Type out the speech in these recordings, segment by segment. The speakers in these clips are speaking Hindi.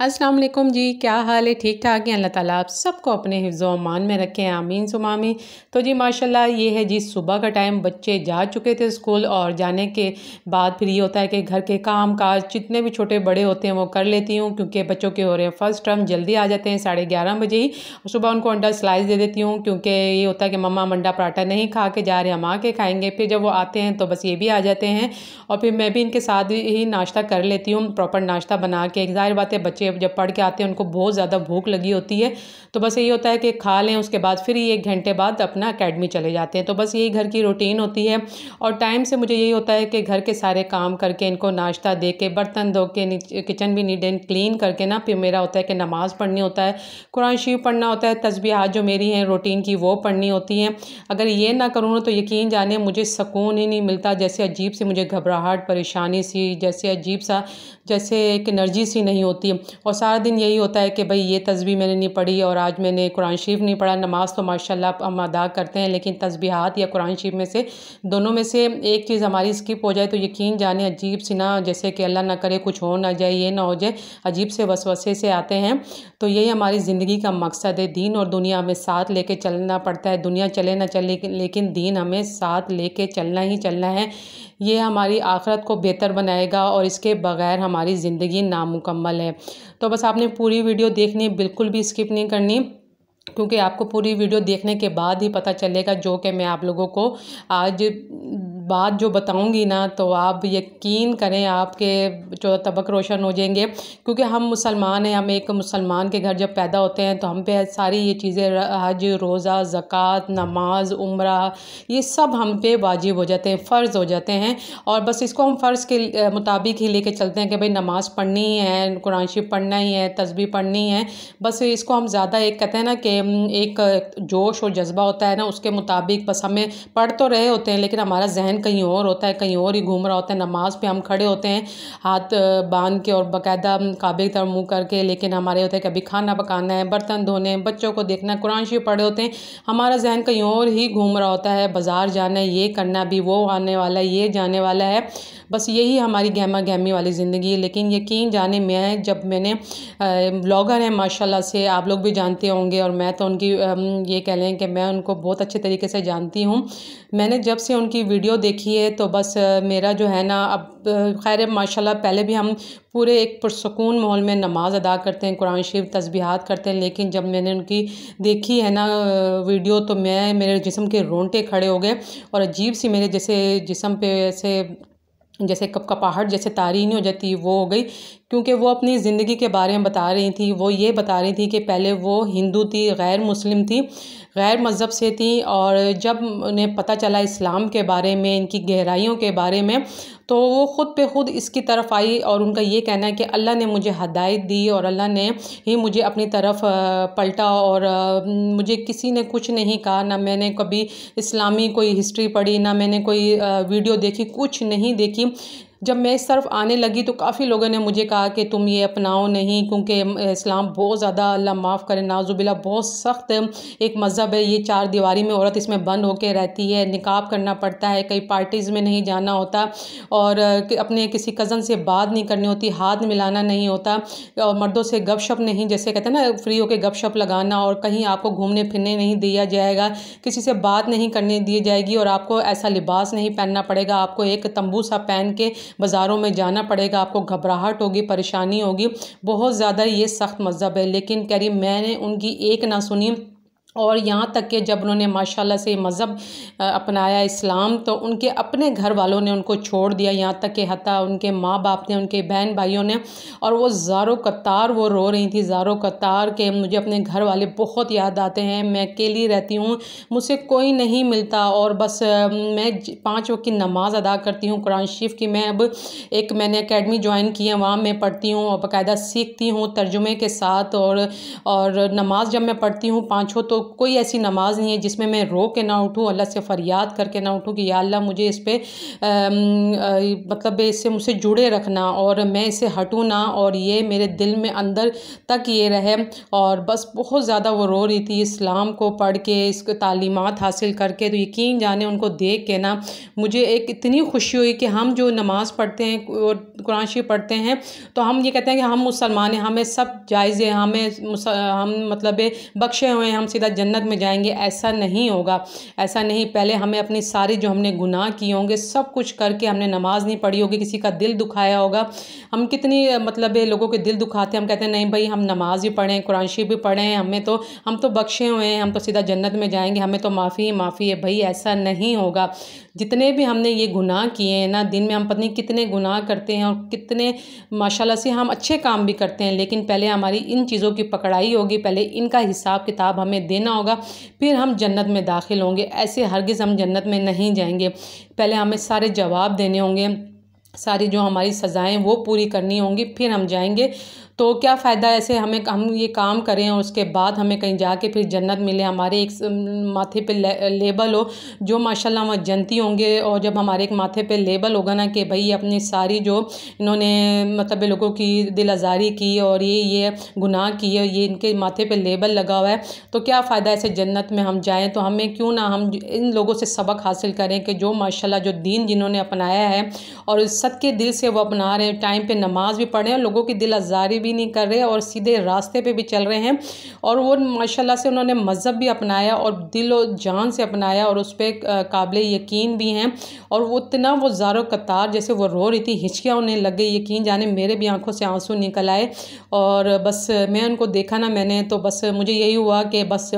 असलम जी क्या हाल है ठीक ठाक है अल्लाह ताला आप सबको अपने अमान में रखें आमीन सुमामी तो जी माशाल्लाह ये है जी सुबह का टाइम बच्चे जा चुके थे स्कूल और जाने के बाद फिर ये होता है कि घर के काम काज जितने भी छोटे बड़े होते हैं वो कर लेती हूँ क्योंकि बच्चों के हो रहे हैं फर्स्ट टर्म जल्दी आ जाते हैं साढ़े ग्यारह बजे ही सुबह उनको अंडा स्लाइस दे देती हूँ क्योंकि ये होता है कि मम्मा अंडा पराठा नहीं खा के जा रहे हम आके खाएँगे फिर जब वो आते हैं तो बस ये भी आ जाते हैं और फिर मैं भी इनके साथ ही नाश्ता कर लेती हूँ प्रॉपर नाश्ता बना के एक ज़ाहिर बात है बच्चे जब पढ़ के आते हैं उनको बहुत ज़्यादा भूख लगी होती है तो बस यही होता है कि खा लें उसके बाद फिर ही एक घंटे बाद अपना अकेडमी चले जाते हैं तो बस यही घर की रूटीन होती है और टाइम से मुझे यही होता है कि घर के सारे काम करके इनको नाश्ता दे के बर्तन धो के किचन भी नीट एंड क्लीन करके ना फिर मेरा होता है कि नमाज़ पढ़नी होता है कुरान शरीफ पढ़ना होता है तस्बीहात जो मेरी हैं रूटीन की वो पढ़नी होती हैं अगर ये ना करूँ तो यकीन जाने मुझे सुकून ही नहीं मिलता जैसे अजीब से मुझे घबराहट परेशानी सी जैसे अजीब सा जैसे एक एनर्जी सी नहीं होती और सारा दिन यही होता है कि भाई ये तस्वीर मैंने नहीं पढ़ी और आज मैंने कुरान शरीफ नहीं पढ़ा नमाज़ तो माशाल्लाह हम अदा करते हैं लेकिन तस्बीहात या कुरान शरीफ में से दोनों में से एक चीज़ हमारी स्किप हो जाए तो यकीन जाने अजीब सी ना जैसे कि अल्लाह ना करे कुछ हो ना जाए ये ना हो जाए अजीब से वसवसे से आते हैं तो यही हमारी ज़िंदगी का मकसद है दीन और दुनिया हमें साथ लेके चलना पड़ता है दुनिया चले ना चले लेकिन दीन हमें साथ लेके चलना ही चलना है ये हमारी आखरत को बेहतर बनाएगा और इसके बगैर हमारी ज़िंदगी नामुकम्मल है तो बस आपने पूरी वीडियो देखनी बिल्कुल भी स्किप नहीं करनी क्योंकि आपको पूरी वीडियो देखने के बाद ही पता चलेगा जो कि मैं आप लोगों को आज बात जो बताऊंगी ना तो आप यकीन करें आपके जो तबक रोशन हो जाएंगे क्योंकि हम मुसलमान हैं हम एक मुसलमान के घर जब पैदा होते हैं तो हम पे सारी ये चीज़ें हज रोज़ा ज़क़़त नमाज उम्र ये सब हम पे वाजिब हो जाते हैं फ़र्ज़ हो जाते हैं और बस इसको हम फ़र्ज़ के मुताबिक ही ले चलते हैं कि भाई नमाज़ पढ़नी ही है कुरान शरीफ पढ़ना ही है तस्वीर पढ़नी है बस इसको हम ज़्यादा एक कहते हैं ना कि एक जोश और जज्बा होता है ना उसके मुताबिक बस हमें पढ़ तो रहे होते हैं लेकिन हमारा जहन ज़हन कहीं और होता है कहीं और ही घूम रहा होता है नमाज पे हम खड़े होते हैं हाथ बांध के और बाकायदा काबे की तरफ मुँह करके लेकिन हमारे होते हैं कभी खाना पकाना है बर्तन धोने हैं बच्चों को देखना है कुरान शिव पढ़े होते हैं हमारा जहन कहीं और ही घूम रहा होता है बाज़ार जाना है ये करना भी वो आने वाला है ये जाने वाला है बस यही हमारी गहमा गहमी वाली ज़िंदगी है लेकिन यकीन जाने मैं जब मैंने ब्लॉगर हैं माशाल्लाह से आप लोग भी जानते होंगे और मैं तो उनकी ये कह लें कि मैं उनको बहुत अच्छे तरीके से जानती हूँ मैंने जब से उनकी वीडियो देखी है तो बस मेरा जो है ना अब खैर माशा पहले भी हम पूरे एक पुरसकून माहौल में नमाज़ अदा करते हैं कुरान शरीफ तस्बीहात करते हैं लेकिन जब मैंने उनकी देखी है ना वीडियो तो मैं मेरे जिसम के रोंटे खड़े हो गए और अजीब सी मेरे जैसे जिसम पे ऐसे जैसे कपकपाहट जैसे नहीं हो जाती है वो हो गई क्योंकि वो अपनी ज़िंदगी के बारे में बता रही थी वो ये बता रही थी कि पहले वो हिंदू थी गैर मुस्लिम थी गैर मज़हब से थी और जब उन्हें पता चला इस्लाम के बारे में इनकी गहराइयों के बारे में तो वो ख़ुद पे ख़ुद इसकी तरफ आई और उनका ये कहना है कि अल्लाह ने मुझे हदायत दी और अल्लाह ने ही मुझे अपनी तरफ पलटा और मुझे किसी ने कुछ नहीं कहा ना मैंने कभी इस्लामी कोई हिस्ट्री पढ़ी ना मैंने कोई वीडियो देखी कुछ नहीं देखी जब मैं सर्फ आने लगी तो काफ़ी लोगों ने मुझे कहा कि तुम ये अपनाओ नहीं क्योंकि इस्लाम बहुत ज़्यादा अल्लाह माफ़ करे नाजुबिला बहुत सख्त एक मज़हब है ये चार दीवारी में औरत इसमें बंद होकर रहती है निकाब करना पड़ता है कई पार्टीज़ में नहीं जाना होता और अपने किसी कज़न से बात नहीं करनी होती हाथ मिलाना नहीं होता और मर्दों से गपशप नहीं जैसे कहते हैं ना फ्री होकर गपशप लगाना और कहीं आपको घूमने फिरने नहीं दिया जाएगा किसी से बात नहीं करने दी जाएगी और आपको ऐसा लिबास नहीं पहनना पड़ेगा आपको एक तंबू सा पहन के बाज़ारों में जाना पड़ेगा आपको घबराहट होगी परेशानी होगी बहुत ज़्यादा ये सख्त मज़हब है लेकिन कह रही मैंने उनकी एक ना सुनी और यहाँ तक कि जब उन्होंने माशाल्लाह से मज़हब अपनाया इस्लाम तो उनके अपने घर वालों ने उनको छोड़ दिया यहाँ तक कि हती उनके माँ बाप ने उनके बहन भाइयों ने और वो ज़ारो कतार वो रो रही थी ज़ारो कतार के मुझे अपने घर वाले बहुत याद आते हैं मैं अकेली रहती हूँ मुझसे कोई नहीं मिलता और बस मैं पाँच वक्त की नमाज़ अदा करती हूँ कुरान शरीफ की मैं अब एक मैंने अकेडमी ज्वाइन की है वहाँ मैं पढ़ती हूँ और बाकायदा सीखती हूँ तर्जुमे के साथ और और नमाज़ जब मैं पढ़ती हूँ पाँचों तो कोई ऐसी नमाज नहीं है जिसमें मैं रो के ना उठूँ अल्लाह से फरियाद करके ना उठूँ कि या अल्लाह मुझे इस पर मतलब इससे मुझसे जुड़े रखना और मैं इसे हटूँ ना और ये मेरे दिल में अंदर तक ये रहे और बस बहुत ज़्यादा वो रो रही थी इस्लाम को पढ़ के इस तालीमत हासिल करके तो यकीन जाने उनको देख के ना मुझे एक इतनी खुशी हुई कि हम जो नमाज़ पढ़ते हैं और कुरानशी पढ़ते हैं तो हम ये कहते हैं कि हम मुसलमान हैं हमें सब जायज़ हैं हमें हम मतलब बख्शे हुए हैं हम सीधा साथ जन्नत में जाएंगे ऐसा नहीं होगा ऐसा नहीं पहले हमें अपनी सारी जो हमने गुनाह किए होंगे सब कुछ करके हमने नमाज़ नहीं पढ़ी होगी किसी का दिल दुखाया होगा हम कितनी मतलब लोगों के दिल दुखाते हैं हम कहते हैं नहीं भाई हम नमाज़ भी पढ़ें कुरान शरीफ भी पढ़ें हमें तो हम तो बख्शे हुए हैं हम तो सीधा जन्नत में जाएंगे हमें तो माफ़ी ही माफ़ी है भाई ऐसा नहीं होगा जितने भी हमने ये गुनाह किए हैं ना दिन में हम पत्नी कितने गुनाह करते हैं और कितने माशाल्लाह से हम अच्छे काम भी करते हैं लेकिन पहले हमारी इन चीज़ों की पकड़ाई होगी पहले इनका हिसाब किताब हमें दे लेना होगा फिर हम जन्नत में दाखिल होंगे ऐसे हरगिज़ हम जन्नत में नहीं जाएंगे पहले हमें सारे जवाब देने होंगे सारी जो हमारी सज़ाएं वो पूरी करनी होंगी फिर हम जाएंगे तो क्या फ़ायदा ऐसे हमें हम ये काम करें और उसके बाद हमें कहीं जाके फिर जन्नत मिले हमारे एक माथे पे ले, लेबल हो जो माशाल्लाह वह जनती होंगे और जब हमारे एक माथे पे लेबल होगा ना कि भाई अपनी सारी जो इन्होंने मतलब लोगों की दिल आज़ारी की और ये ये गुनाह किए ये इनके माथे पे लेबल लगा हुआ है तो क्या फ़ायदा ऐसे जन्नत में हम जाएँ तो हमें क्यों ना हम इन लोगों से सबक हासिल करें कि जो माशा जो दीन जिन्होंने अपनाया है और सद के दिल से वो अपना रहे हैं टाइम पर नमाज़ भी पढ़ें और लोगों की दिल आज़ारी भी भी नहीं कर रहे और सीधे रास्ते पे भी चल रहे हैं और वो माशाल्लाह से उन्होंने मज़हब भी अपनाया और दिल और जान से अपनाया और उस पर काबिल यकीन भी हैं और वो इतना वो ज़ारो कतार जैसे वो रो रही थी हिचकियाँ उन्हें लग गई यकीन जाने मेरे भी आंखों से आंसू निकल आए और बस मैं उनको देखा ना मैंने तो बस मुझे यही हुआ कि बस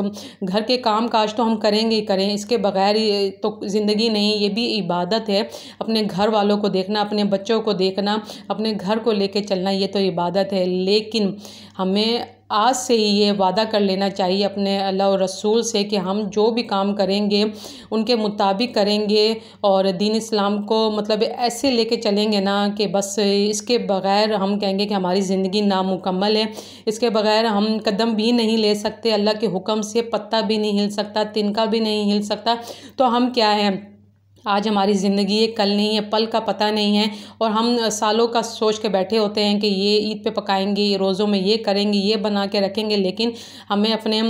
घर के काम काज तो हम करेंगे ही करें इसके बगैर तो ज़िंदगी नहीं ये भी इबादत है अपने घर वालों को देखना अपने बच्चों को देखना अपने घर को लेके चलना ये तो इबादत है लेकिन हमें आज से ही ये वादा कर लेना चाहिए अपने अल्लाह रसूल से कि हम जो भी काम करेंगे उनके मुताबिक करेंगे और दीन इस्लाम को मतलब ऐसे लेके चलेंगे ना कि बस इसके बगैर हम कहेंगे कि हमारी ज़िंदगी नामुकम्मल है इसके बगैर हम कदम भी नहीं ले सकते अल्लाह के हुक्म से पत्ता भी नहीं हिल सकता तिनका भी नहीं हिल सकता तो हम क्या हैं आज हमारी ज़िंदगी है कल नहीं है पल का पता नहीं है और हम सालों का सोच के बैठे होते हैं कि ये ईद पे पकाएंगे रोज़ों में ये करेंगे ये बना के रखेंगे लेकिन हमें अपने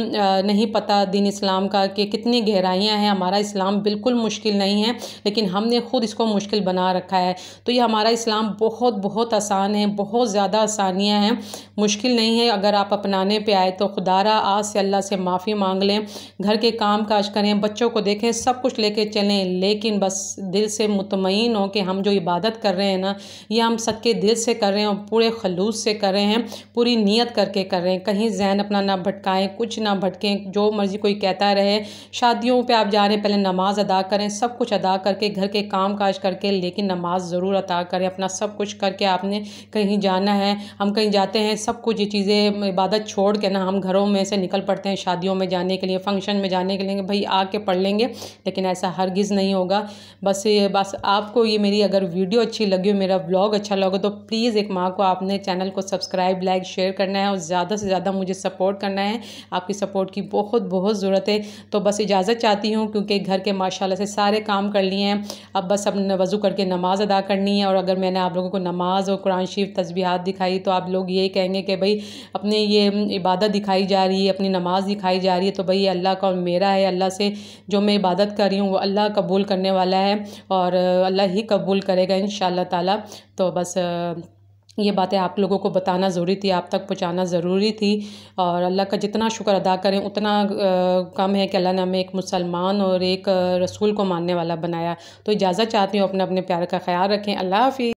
नहीं पता दीन इस्लाम का कि कितनी गहराइयाँ हैं हमारा इस्लाम बिल्कुल मुश्किल नहीं है लेकिन हमने ख़ुद इसको मुश्किल बना रखा है तो ये हमारा इस्लाम बहुत बहुत आसान है बहुत ज़्यादा आसानियाँ हैं मुश्किल नहीं है अगर आप अपनाने पर आए तो खुदारा आज से अल्लाह से माफ़ी मांग लें घर के काम काज करें बच्चों को देखें सब कुछ ले चलें लेकिन बस दिल से मुतमिन हो कि हम जो इबादत कर रहे हैं ना ये हम सद के दिल से कर रहे हैं और पूरे खलूस से कर रहे हैं पूरी नीयत करके कर रहे हैं कहीं जहन अपना ना भटकाएं कुछ ना भटकें जो मर्ज़ी कोई कहता रहे शादियों पे आप जा रहे हैं पहले नमाज़ अदा करें सब कुछ अदा करके घर के काम काज करके लेकिन नमाज ज़रूर अदा करें अपना सब कुछ करके आपने कहीं जाना है हम कहीं जाते हैं सब कुछ ये चीज़ें इबादत छोड़ के ना हम घरों में से निकल पड़ते हैं शादियों में जाने के लिए फंक्शन में जाने के लिए भाई आके पढ़ लेंगे लेकिन ऐसा हरगिज़ नहीं होगा बस ये बस आपको ये मेरी अगर वीडियो अच्छी लगी हो मेरा ब्लॉग अच्छा लगा तो प्लीज़ एक माँ को आपने चैनल को सब्सक्राइब लाइक शेयर करना है और ज़्यादा से ज़्यादा मुझे सपोर्ट करना है आपकी सपोर्ट की बहुत बहुत ज़रूरत है तो बस इजाज़त चाहती हूँ क्योंकि घर के माशाला से सारे काम कर लिए हैं अब बस अब वज़ू करके नमाज़ अदा करनी है और अगर मैंने आप लोगों को नमाज़ और कुरान शरीफ तस्बीहात दिखाई तो आप लोग ये कहेंगे कि भाई अपने ये इबादत दिखाई जा रही है अपनी नमाज़ दिखाई जा रही है तो भाई अल्लाह का और मेरा है अल्लाह से जो मैं इबादत कर रही हूँ वो अल्लाह कबूल करने वाला वाला है और अल्लाह ही कबूल करेगा इन ताला तो बस ये बातें आप लोगों को बताना ज़रूरी थी आप तक पहुंचाना ज़रूरी थी और अल्लाह का जितना शुक्र अदा करें उतना कम है कि अल्लाह ने हमें एक मुसलमान और एक रसूल को मानने वाला बनाया तो इजाज़त चाहती हूँ अपने अपने प्यार का ख्याल रखें अल्लाह हाफि